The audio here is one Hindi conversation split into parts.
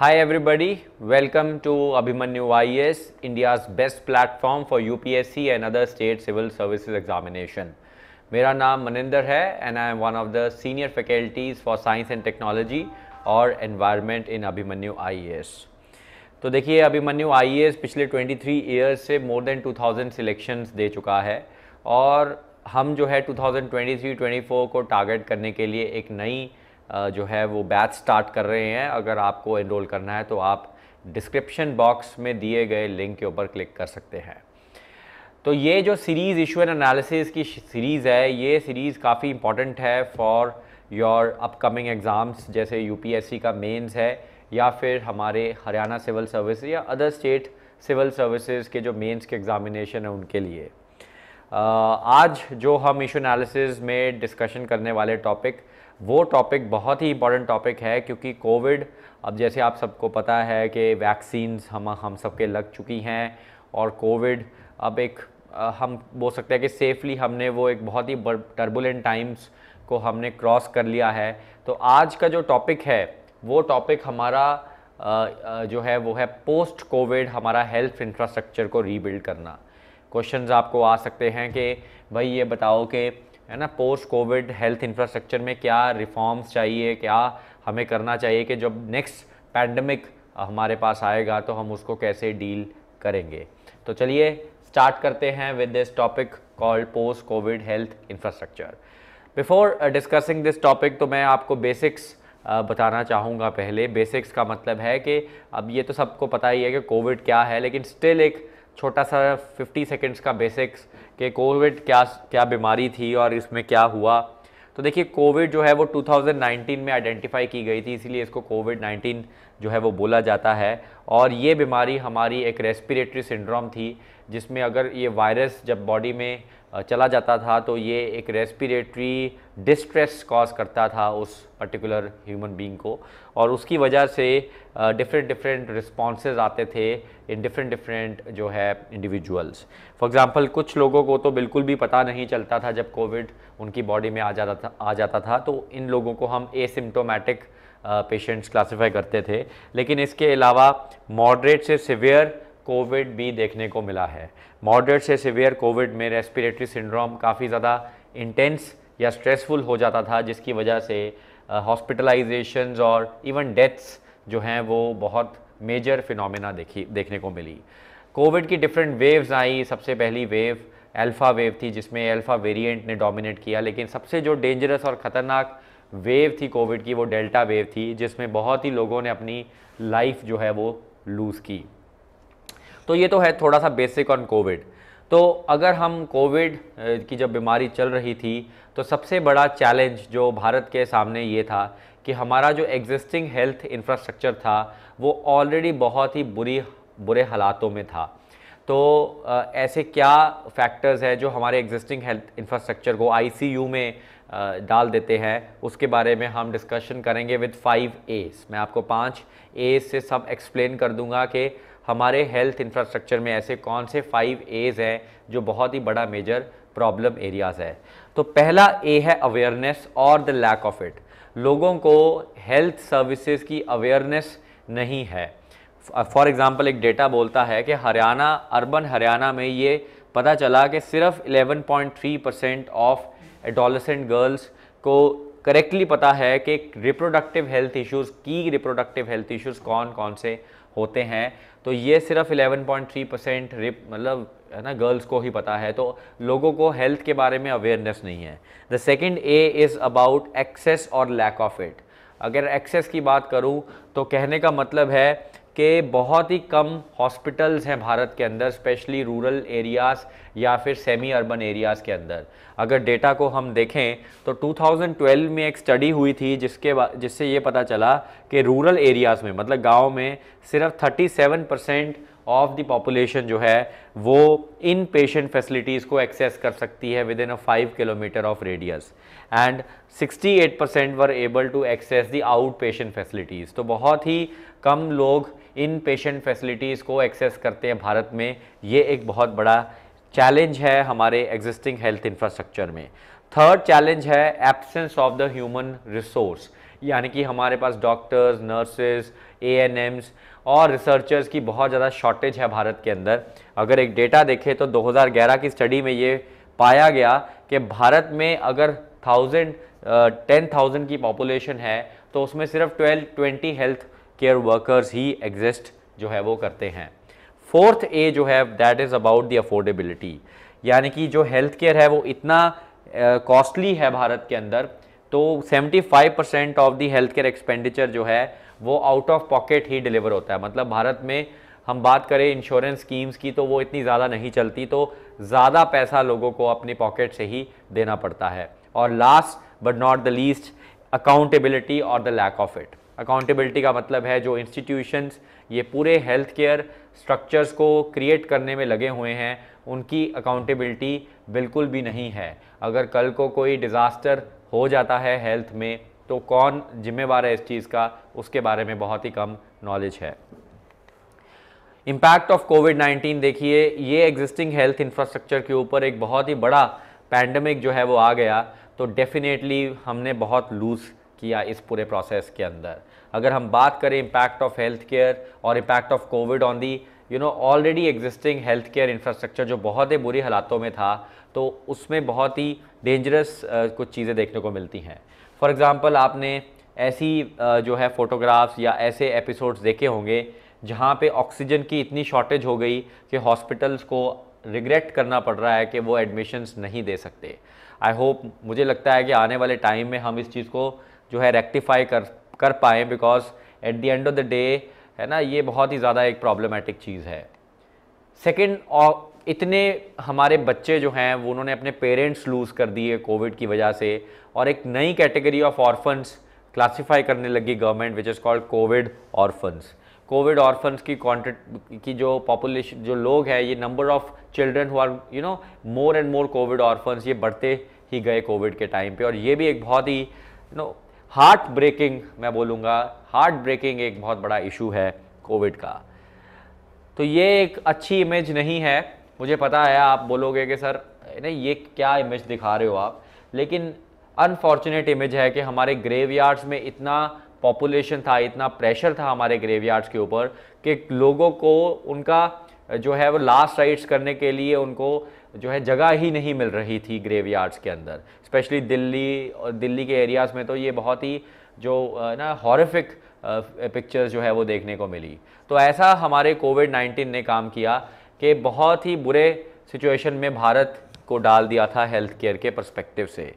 Hi everybody, welcome to Abhimanyu IAS, India's best platform for UPSC and other state civil services examination. मेरा नाम मनिंदर है and I am one of the senior faculties for science and technology और environment in Abhimanyu IAS. तो देखिए अभिमन्यु आई पिछले 23 ईयर्स से मोर देन 2000 सिलेक्शंस दे चुका है और हम जो है 2023-24 को टारगेट करने के लिए एक नई जो है वो बैच स्टार्ट कर रहे हैं अगर आपको एनरोल करना है तो आप डिस्क्रिप्शन बॉक्स में दिए गए लिंक के ऊपर क्लिक कर सकते हैं तो ये जो सीरीज़ इशू एंड एनालिसिस की सीरीज़ है ये सीरीज़ काफ़ी इंपॉर्टेंट है फॉर योर अपकमिंग एग्ज़ाम्स जैसे यूपीएससी का मेंस है या फिर हमारे हरियाणा सिविल सर्विस या अदर स्टेट सिविल सर्विसेज के जो मेंस के एग्ज़ामिनेशन है उनके लिए आज जो हम इशू एनालिसिस में डिस्कशन करने वाले टॉपिक वो टॉपिक बहुत ही इंपॉर्टेंट टॉपिक है क्योंकि कोविड अब जैसे आप सबको पता है कि वैक्सीन्स हम हम सबके लग चुकी हैं और कोविड अब एक हम बोल सकते हैं कि सेफली हमने वो एक बहुत ही टर्बुलेंट टाइम्स को हमने क्रॉस कर लिया है तो आज का जो टॉपिक है वो टॉपिक हमारा जो है वो है पोस्ट कोविड हमारा हेल्थ इंफ्रास्ट्रक्चर को रीबिल्ड करना क्वेश्चंस आपको आ सकते हैं कि भाई ये बताओ कि है ना पोस्ट कोविड हेल्थ इंफ्रास्ट्रक्चर में क्या रिफॉर्म्स चाहिए क्या हमें करना चाहिए कि जब नेक्स्ट पैंडमिक हमारे पास आएगा तो हम उसको कैसे डील करेंगे तो चलिए स्टार्ट करते हैं with this topic called post COVID health infrastructure before discussing this topic तो मैं आपको बेसिक्स uh, बताना चाहूँगा पहले बेसिक्स का मतलब है कि अब ये तो सबको पता ही है कि कोविड क्या है लेकिन स्टिल एक छोटा सा 50 सेकेंड्स का बेसिक्स कि कोविड क्या क्या बीमारी थी और इसमें क्या हुआ तो देखिए कोविड जो है वो 2019 में आइडेंटिफाई की गई थी इसीलिए इसको कोविड 19 जो है वो बोला जाता है और ये बीमारी हमारी एक रेस्पिरेटरी सिंड्रोम थी जिसमें अगर ये वायरस जब बॉडी में चला जाता था तो ये एक रेस्पिरेटरी डिस्ट्रेस कॉज करता था उस पर्टिकुलर ह्यूमन बीइंग को और उसकी वजह से डिफरेंट डिफरेंट रिस्पॉन्सेज आते थे इन डिफरेंट डिफरेंट जो है इंडिविजुअल्स फॉर एग्ज़ाम्पल कुछ लोगों को तो बिल्कुल भी पता नहीं चलता था जब कोविड उनकी बॉडी में आ जाता था आ जाता था तो इन लोगों को हम एसिम्टोमेटिक पेशेंट्स क्लासीफाई करते थे लेकिन इसके अलावा मॉडरेट से सिवियर कोविड भी देखने को मिला है मॉडरेट से सिवियर कोविड में रेस्पिरेटरी सिंड्रोम काफ़ी ज़्यादा इंटेंस या स्ट्रेसफुल हो जाता था जिसकी वजह से हॉस्पिटलाइजेशन uh, और इवन डेथ्स जो हैं वो बहुत मेजर फिनोमेना देखी देखने को मिली कोविड की डिफरेंट वेव्स आई सबसे पहली वेव अल्फ़ा वेव थी जिसमें अल्फ़ा वेरिएंट ने डोमिनेट किया लेकिन सबसे जो डेंजरस और ख़तरनाक वेव थी कोविड की वो डेल्टा वेव थी जिसमें बहुत ही लोगों ने अपनी लाइफ जो है वो लूज़ की तो ये तो है थोड़ा सा बेसिक ऑन कोविड तो अगर हम कोविड की जब बीमारी चल रही थी तो सबसे बड़ा चैलेंज जो भारत के सामने ये था कि हमारा जो एग्जिस्टिंग हेल्थ इंफ्रास्ट्रक्चर था वो ऑलरेडी बहुत ही बुरी बुरे हालातों में था तो ऐसे क्या फैक्टर्स हैं जो हमारे एग्जिस्टिंग हेल्थ इंफ्रास्ट्रक्चर को आईसीयू में डाल देते हैं उसके बारे में हम डिस्कशन करेंगे विद फाइव एस मैं आपको पांच एस से सब एक्सप्लेन कर दूंगा कि हमारे हेल्थ इंफ्रास्ट्रक्चर में ऐसे कौन से फाइव एज हैं जो बहुत ही बड़ा मेजर प्रॉब्लम एरियाज़ है तो पहला ए है अवेयरनेस और द लैक ऑफ इट लोगों को हेल्थ सर्विसेज की अवेयरनेस नहीं है फॉर एग्ज़ाम्पल एक डेटा बोलता है कि हरियाणा अर्बन हरियाणा में ये पता चला कि सिर्फ 11.3 परसेंट ऑफ एडोलसेंट गर्ल्स को करेक्टली पता है कि रिप्रोडक्टिव हेल्थ इश्यूज़ की रिप्रोडक्टिव हेल्थ इश्यूज़ कौन कौन से होते हैं तो ये सिर्फ 11.3 परसेंट रिप मतलब है ना गर्ल्स को ही पता है तो लोगों को हेल्थ के बारे में अवेयरनेस नहीं है the second A is about access और लैक ऑफ इट अगर एक्सेस की बात करूँ तो कहने का मतलब है कि बहुत ही कम हॉस्पिटल्स हैं भारत के अंदर स्पेशली रूरल एरियाज़ या फिर सेमी अर्बन एरियाज़ के अंदर अगर डेटा को हम देखें तो 2012 में एक स्टडी हुई थी जिसके जिससे ये पता चला कि रूरल एरियाज़ में मतलब गांव में सिर्फ 37 परसेंट ऑफ द पॉपुलेशन जो है वो इन पेशेंट फैसिलिटीज़ को एक्सेस कर सकती है within a five kilometre of radius and 68 percent were able to access the out patient facilities तो बहुत ही कम लोग इन पेशेंट फैसिलिटीज़ को एक्सेस करते हैं भारत में ये एक बहुत बड़ा चैलेंज है हमारे एग्जिस्टिंग हेल्थ इंफ्रास्ट्रक्चर में थर्ड चैलेंज है absence of the human resource यानी कि हमारे पास डॉक्टर्स नर्सेज ए और रिसर्चर्स की बहुत ज़्यादा शॉर्टेज है भारत के अंदर अगर एक डेटा देखें तो 2011 की स्टडी में ये पाया गया कि भारत में अगर थाउजेंड टेन थाउजेंड की पॉपुलेशन है तो उसमें सिर्फ twelve twenty health care workers ही एग्जिस्ट जो है वो करते हैं फोर्थ ए जो है that is about the affordability यानी कि जो हेल्थ केयर है वो इतना कॉस्टली uh, है भारत के अंदर तो 75 percent of the health care expenditure जो है वो आउट ऑफ पॉकेट ही डिलीवर होता है मतलब भारत में हम बात करें इंश्योरेंस स्कीम्स की तो वो इतनी ज़्यादा नहीं चलती तो ज़्यादा पैसा लोगों को अपनी पॉकेट से ही देना पड़ता है और last but not the least accountability और the lack of it accountability का मतलब है जो इंस्टीट्यूशंस ये पूरे हेल्थ केयर स्ट्रक्चर्स को क्रिएट करने में लगे हुए हैं उनकी अकाउंटेबिलिटी बिल्कुल भी नहीं है अगर कल को कोई डिज़ास्टर हो जाता है हेल्थ में तो कौन जिम्मेवार है इस चीज़ का उसके बारे में बहुत ही कम नॉलेज है इम्पैक्ट ऑफ कोविड 19 देखिए ये एग्जिस्टिंग हेल्थ इंफ्रास्ट्रक्चर के ऊपर एक बहुत ही बड़ा पैंडमिक जो है वो आ गया तो डेफिनेटली हमने बहुत लूज़ किया इस पूरे प्रोसेस के अंदर अगर हम बात करें इम्पैक्ट ऑफ हेल्थ केयर और impact of Covid on the you know already existing health care infrastructure जो बहुत ही बुरी हालातों में था तो उसमें बहुत ही डेंजरस कुछ चीज़ें देखने को मिलती हैं फॉर एग्ज़ाम्पल आपने ऐसी जो है फ़ोटोग्राफ्स या ऐसे एपिसोड्स देखे होंगे जहाँ पे ऑक्सीजन की इतनी शॉर्टेज हो गई कि हॉस्पिटल्स को रिग्रेट करना पड़ रहा है कि वो एडमिशन्स नहीं दे सकते आई होप मुझे लगता है कि आने वाले टाइम में हम इस चीज़ को जो है रेक्टिफाई कर कर पाएँ because at the end of the day है ना ये बहुत ही ज़्यादा एक प्रॉब्लमेटिक चीज़ है सेकेंड इतने हमारे बच्चे जो हैं वो उन्होंने अपने पेरेंट्स लूज़ कर दिए कोविड की वजह से और एक नई कैटेगरी ऑफ ऑर्फन्स क्लासीफाई करने लगी government which is called Covid orphans Covid orphans की क्वान्टिट की जो पॉपुलेशन जो लोग हैं ये number of children who are you know more and more Covid orphans ये बढ़ते ही गए कोविड के टाइम पे और ये भी एक बहुत ही यू नो हार्ट ब्रेकिंग मैं बोलूँगा हार्ट ब्रेकिंग एक बहुत बड़ा इशू है कोविड का तो ये एक अच्छी इमेज नहीं है मुझे पता है आप बोलोगे कि सर नहीं ये क्या इमेज दिखा रहे हो आप लेकिन अनफॉर्चुनेट इमेज है कि हमारे ग्रेवयार्ड्स में इतना पॉपुलेशन था इतना प्रेशर था हमारे ग्रेवयार्ड्स के ऊपर कि लोगों को उनका जो है वो लास्ट राइड्स करने के लिए उनको जो है जगह ही नहीं मिल रही थी ग्रेवयार्ड्स के अंदर स्पेशली दिल्ली और दिल्ली के एरियाज़ में तो ये बहुत ही जो ना हॉरिफिक पिक्चर्स जो है वो देखने को मिली तो ऐसा हमारे कोविड 19 ने काम किया कि बहुत ही बुरे सिचुएशन में भारत को डाल दिया था हेल्थ केयर के परस्पेक्टिव से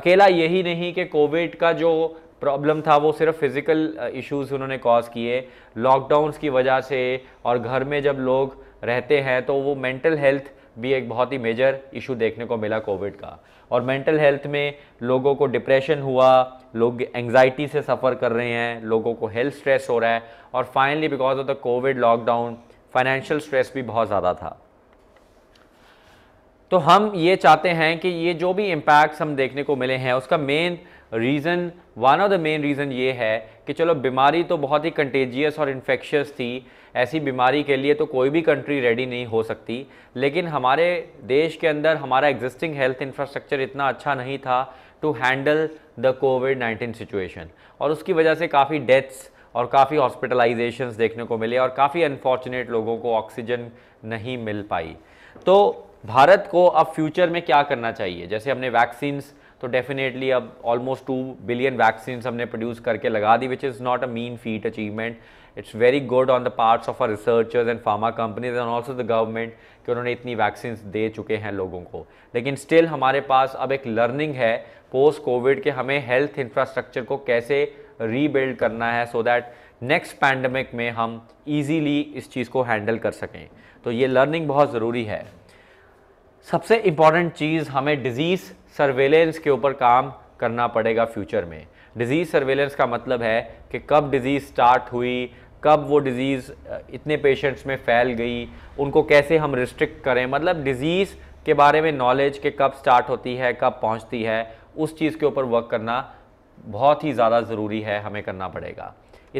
अकेला यही नहीं कि कोविड का जो प्रॉब्लम था वो सिर्फ फ़िज़िकल इश्यूज़ उन्होंने कॉज किए लॉकडाउन्स की वजह से और घर में जब लोग रहते हैं तो वो मेंटल हेल्थ भी एक बहुत ही मेजर इशू देखने को मिला कोविड का और मेंटल हेल्थ में लोगों को डिप्रेशन हुआ लोग एंग्जाइटी से सफ़र कर रहे हैं लोगों को हेल्थ स्ट्रेस हो रहा है और finally because of the Covid lockdown financial stress भी बहुत ज़्यादा था तो हम ये चाहते हैं कि ये जो भी इम्पैक्ट्स हम देखने को मिले हैं उसका main reason one of the main reason ये है कि चलो बीमारी तो बहुत ही कंटेजियस और इन्फेक्शियस थी ऐसी बीमारी के लिए तो कोई भी कंट्री रेडी नहीं हो सकती लेकिन हमारे देश के अंदर हमारा एग्जिस्टिंग हेल्थ इंफ्रास्ट्रक्चर इतना अच्छा नहीं था to handle the Covid nineteen situation और उसकी वजह से काफ़ी डेथ्स और काफ़ी हॉस्पिटलाइजेशंस देखने को मिले और काफ़ी अनफॉर्चुनेट लोगों को ऑक्सीजन नहीं मिल पाई तो भारत को अब फ्यूचर में क्या करना चाहिए जैसे हमने वैक्सीन्स तो डेफिनेटली अब ऑलमोस्ट टू बिलियन वैक्सीन हमने प्रोड्यूस करके लगा दी which is not a mean feat achievement it's very good on the parts of our researchers and pharma companies and also the government कि उन्होंने इतनी वैक्सीन दे चुके हैं लोगों को लेकिन स्टिल हमारे पास अब एक लर्निंग है पोस्ट कोविड के हमें हेल्थ इंफ्रास्ट्रक्चर को कैसे रीबिल्ड करना है सो दैट नेक्स्ट पैंडमिक में हम ईजीली इस चीज़ को हैंडल कर सकें तो ये लर्निंग बहुत ज़रूरी है सबसे इंपॉर्टेंट चीज़ हमें डिज़ीज़ सर्वेलेंस के ऊपर काम करना पड़ेगा फ्यूचर में डिज़ीज़ सर्वेलेंस का मतलब है कि कब डिज़ीज़ स्टार्ट हुई कब वो डिज़ीज़ इतने पेशेंट्स में फैल गई उनको कैसे हम रिस्ट्रिक्ट करें मतलब डिज़ीज़ के बारे में नॉलेज के कब स्टार्ट होती है कब पहुंचती है उस चीज़ के ऊपर वर्क करना बहुत ही ज़्यादा ज़रूरी है हमें करना पड़ेगा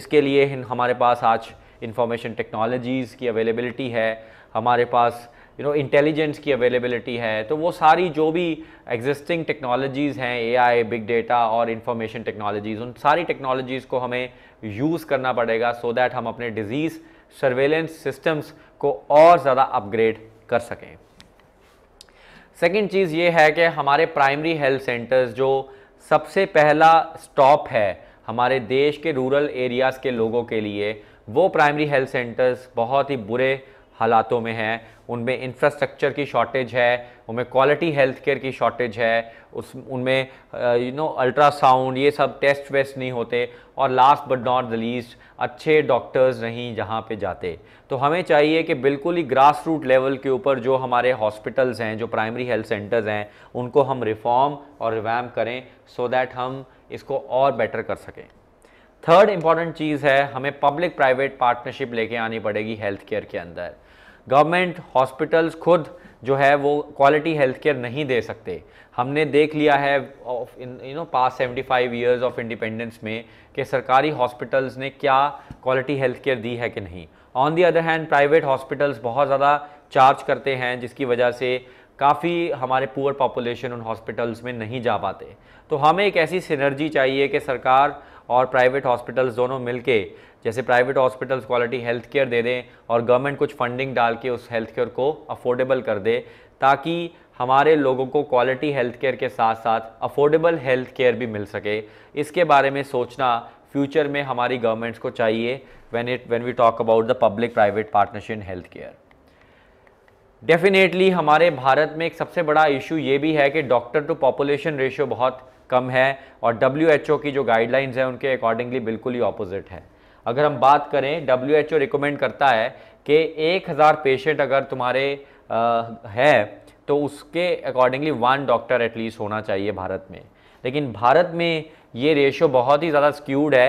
इसके लिए हमारे पास आज इंफॉर्मेशन टेक्नोलॉजीज़ की अवेलेबिलिटी है हमारे पास यू नो इंटेलिजेंस की अवेलेबिलिटी है तो वो सारी जो भी एग्जिस्टिंग टेक्नोलॉजीज़ हैं एआई बिग डेटा और इंफॉर्मेशन टेक्नोलॉजीज़ उन सारी टेक्नोलॉजीज़ को हमें यूज़ करना पड़ेगा सो so दैट हम अपने डिज़ीज़ सर्वेलेंस सिस्टम्स को और ज़्यादा अपग्रेड कर सकें सेकेंड चीज़ ये है कि हमारे प्राइमरी हेल्थ सेंटर्स जो सबसे पहला स्टॉप है हमारे देश के रूरल एरियाज़ के लोगों के लिए वो प्राइमरी हेल्थ सेंटर्स बहुत ही बुरे हालातों में हैं उनमें इंफ्रास्ट्रक्चर की शॉर्टेज है उनमें क्वालिटी हेल्थ केयर की शॉर्टेज है उस उनमें यू नो अल्ट्रासाउंड ये सब टेस्ट वेस्ट नहीं होते और last but not the least अच्छे डॉक्टर्स नहीं जहाँ पे जाते तो हमें चाहिए कि बिल्कुल ही ग्रास रूट लेवल के ऊपर जो हमारे हॉस्पिटल्स हैं जो प्राइमरी हेल्थ सेंटर्स हैं उनको हम रिफॉर्म और रिवैम करें सो so दैट हम इसको और बेटर कर सकें थर्ड इंपॉर्टेंट चीज़ है हमें पब्लिक प्राइवेट पार्टनरशिप लेके आनी पड़ेगी हेल्थ केयर के अंदर गवर्नमेंट हॉस्पिटल्स खुद जो है वो क्वालिटी हेल्थ केयर नहीं दे सकते हमने देख लिया है of you know past 75 years of independence में कि सरकारी हॉस्पिटल्स ने क्या क्वालिटी हेल्थ केयर दी है कि नहीं on the other hand private hospitals बहुत ज़्यादा चार्ज करते हैं जिसकी वजह से काफ़ी हमारे पुअर पॉपुलेशन उन हॉस्पिटल्स में नहीं जा पाते तो हमें एक ऐसी सिनर्जी चाहिए कि सरकार और प्राइवेट हॉस्पिटल्स दोनों मिलके जैसे private hospitals quality health care दे दें और गवर्नमेंट कुछ फंडिंग डाल के उस हेल्थ केयर को अफोर्डेबल कर दे ताकि हमारे लोगों को क्वालिटी हेल्थ केयर के साथ साथ अफोर्डेबल हेल्थ केयर भी मिल सके इसके बारे में सोचना फ्यूचर में हमारी गवर्नमेंट्स को चाहिए when it when we talk about the public private partnership in health care definitely हमारे भारत में एक सबसे बड़ा इशू ये भी है कि डॉक्टर टू पॉपुलेशन रेशियो बहुत कम है और डब्ल्यू की जो गाइडलाइंस है उनके अकॉर्डिंगली बिल्कुल ही ऑपोजिट है अगर हम बात करें डब्ल्यू एच ओ रिकमेंड करता है कि एक हज़ार पेशेंट अगर तुम्हारे आ, है तो उसके अकॉर्डिंगली वन डॉक्टर एटलीस्ट होना चाहिए भारत में लेकिन भारत में ये रेशियो बहुत ही ज़्यादा स्क्यूड है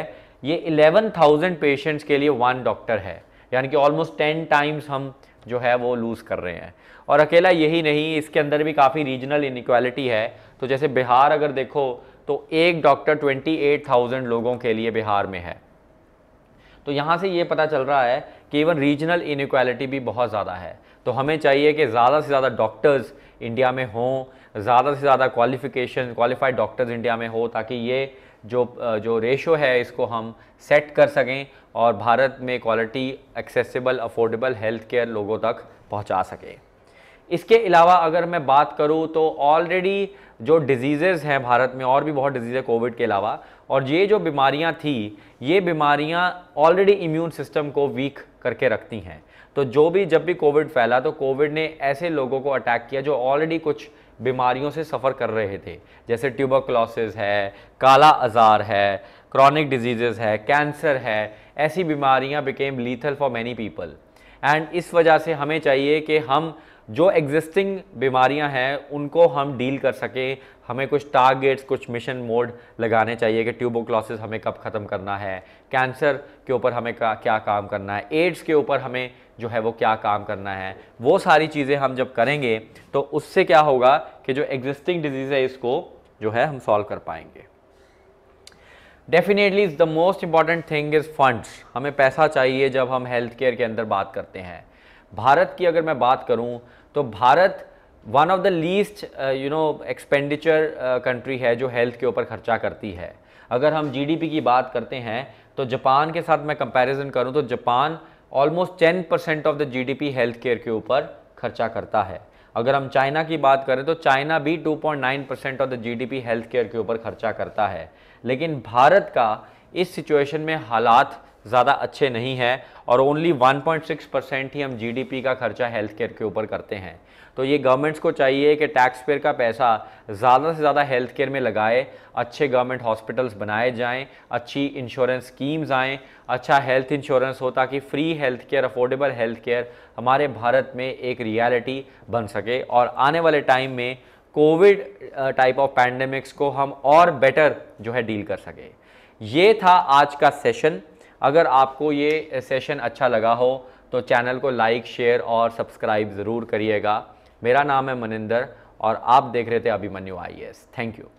ये 11,000 पेशेंट्स के लिए वन डॉक्टर है यानी कि ऑलमोस्ट 10 टाइम्स हम जो है वो लूज़ कर रहे हैं और अकेला यही नहीं इसके अंदर भी काफ़ी रीजनल इनक्वालिटी है तो जैसे बिहार अगर देखो तो एक डॉक्टर 28,000 लोगों के लिए बिहार में है तो यहाँ से ये पता चल रहा है कि इवन रीजनल इनक्वालिटी भी बहुत ज़्यादा है तो हमें चाहिए कि ज़्यादा से ज़्यादा डॉक्टर्स इंडिया में हों ज़्यादा से ज़्यादा क्वालिफिकेशन क्वालिफाइड डॉक्टर्स इंडिया में हो ताकि ये जो जो रेशो है इसको हम सेट कर सकें और भारत में quality accessible affordable health care लोगों तक पहुंचा सकें इसके अलावा अगर मैं बात करूं तो ऑलरेडी जो डिजीज़ हैं भारत में और भी बहुत डिजीज़ है कोविड के अलावा और ये जो बीमारियां थी ये बीमारियां ऑलरेडी इम्यून सिस्टम को वीक करके रखती हैं तो जो भी जब भी कोविड फैला तो कोविड ने ऐसे लोगों को अटैक किया जो ऑलरेडी कुछ बीमारियों से सफ़र कर रहे थे जैसे ट्यूबरक्लोसिस है काला आज़ार है क्रॉनिक डिजीज़ है कैंसर है ऐसी बीमारियाँ became lethal for many people and इस वजह से हमें चाहिए कि हम जो एग्जिस्टिंग बीमारियां हैं उनको हम डील कर सकें हमें कुछ टारगेट्स कुछ मिशन मोड लगाने चाहिए कि ट्यूबोक्लोसिस हमें कब ख़त्म करना है कैंसर के ऊपर हमें का, क्या काम करना है एड्स के ऊपर हमें जो है वो क्या काम करना है वो सारी चीज़ें हम जब करेंगे तो उससे क्या होगा कि जो एग्जिस्टिंग डिजीज़ है इसको जो है हम सॉल्व कर पाएंगे definitely is the most important thing is funds हमें पैसा चाहिए जब हम हेल्थ केयर के अंदर बात करते हैं भारत की अगर मैं बात करूँ तो Bharat one of the least you know expenditure country है जो हेल्थ के ऊपर खर्चा करती है अगर हम जीडीपी की बात करते हैं तो जापान के साथ मैं कंपैरिजन करूं तो Japan almost ten percent of the GDP health care के ऊपर खर्चा करता है अगर हम चाइना की बात करें तो चाइना भी 2.9 percent of the GDP health care के ऊपर खर्चा करता है लेकिन भारत का इस सिचुएशन में हालात ज़्यादा अच्छे नहीं हैं और ओनली 1.6 परसेंट ही हम जीडीपी का खर्चा हेल्थ केयर के ऊपर करते हैं तो ये गवर्नमेंट्स को चाहिए कि टैक्स पेयर का पैसा ज़्यादा से ज़्यादा हेल्थ केयर में लगाए अच्छे गवर्नमेंट हॉस्पिटल्स बनाए जाएं अच्छी इंश्योरेंस स्कीम्स आएँ अच्छा हेल्थ इंश्योरेंस हो ताकि free health care affordable health care हमारे भारत में एक रियलिटी बन सके और आने वाले टाइम में कोविड टाइप ऑफ पैंडमिक्स को हम और बेटर जो है डील कर सके ये था आज का सेशन अगर आपको ये सेशन अच्छा लगा हो तो चैनल को लाइक शेयर और सब्सक्राइब ज़रूर करिएगा मेरा नाम है मनिंदर और आप देख रहे थे अभिमन्यु आई थैंक यू